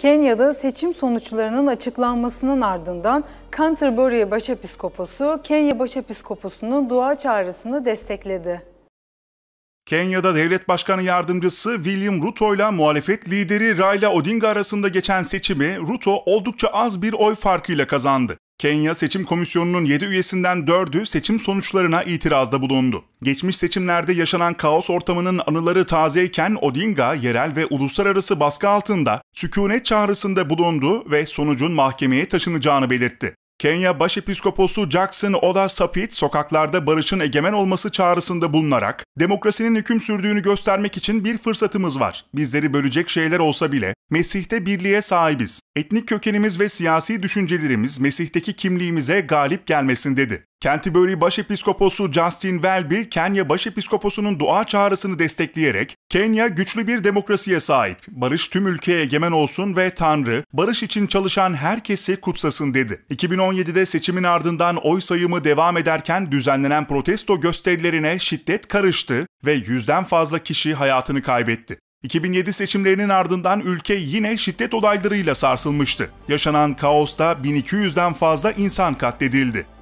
Kenya'da seçim sonuçlarının açıklanmasının ardından Canterbury Başepiskoposu, Kenya Başepiskoposu'nun dua çağrısını destekledi. Kenya'da devlet başkanı yardımcısı William Ruto ile muhalefet lideri Raila Odinga arasında geçen seçimi Ruto oldukça az bir oy farkıyla kazandı. Kenya Seçim Komisyonu'nun 7 üyesinden 4'ü seçim sonuçlarına itirazda bulundu. Geçmiş seçimlerde yaşanan kaos ortamının anıları tazeyken Odinga yerel ve uluslararası baskı altında sükunet çağrısında bulundu ve sonucun mahkemeye taşınacağını belirtti. Kenya Başepiskoposu Jackson Oda Sapit sokaklarda barışın egemen olması çağrısında bulunarak demokrasinin hüküm sürdüğünü göstermek için bir fırsatımız var. Bizleri bölecek şeyler olsa bile Mesih'te birliğe sahibiz. Etnik kökenimiz ve siyasi düşüncelerimiz Mesih'teki kimliğimize galip gelmesin dedi. Canterbury Başepiskoposu Justin Welby, Kenya Başepiskoposu'nun dua çağrısını destekleyerek Kenya güçlü bir demokrasiye sahip. Barış tüm ülkeye egemen olsun ve Tanrı barış için çalışan herkesi kutsasın dedi. 2017'de seçimin ardından oy sayımı devam ederken düzenlenen protesto gösterilerine şiddet karıştı ve yüzden fazla kişi hayatını kaybetti. 2007 seçimlerinin ardından ülke yine şiddet olaylarıyla sarsılmıştı. Yaşanan kaosta 1200'den fazla insan katledildi.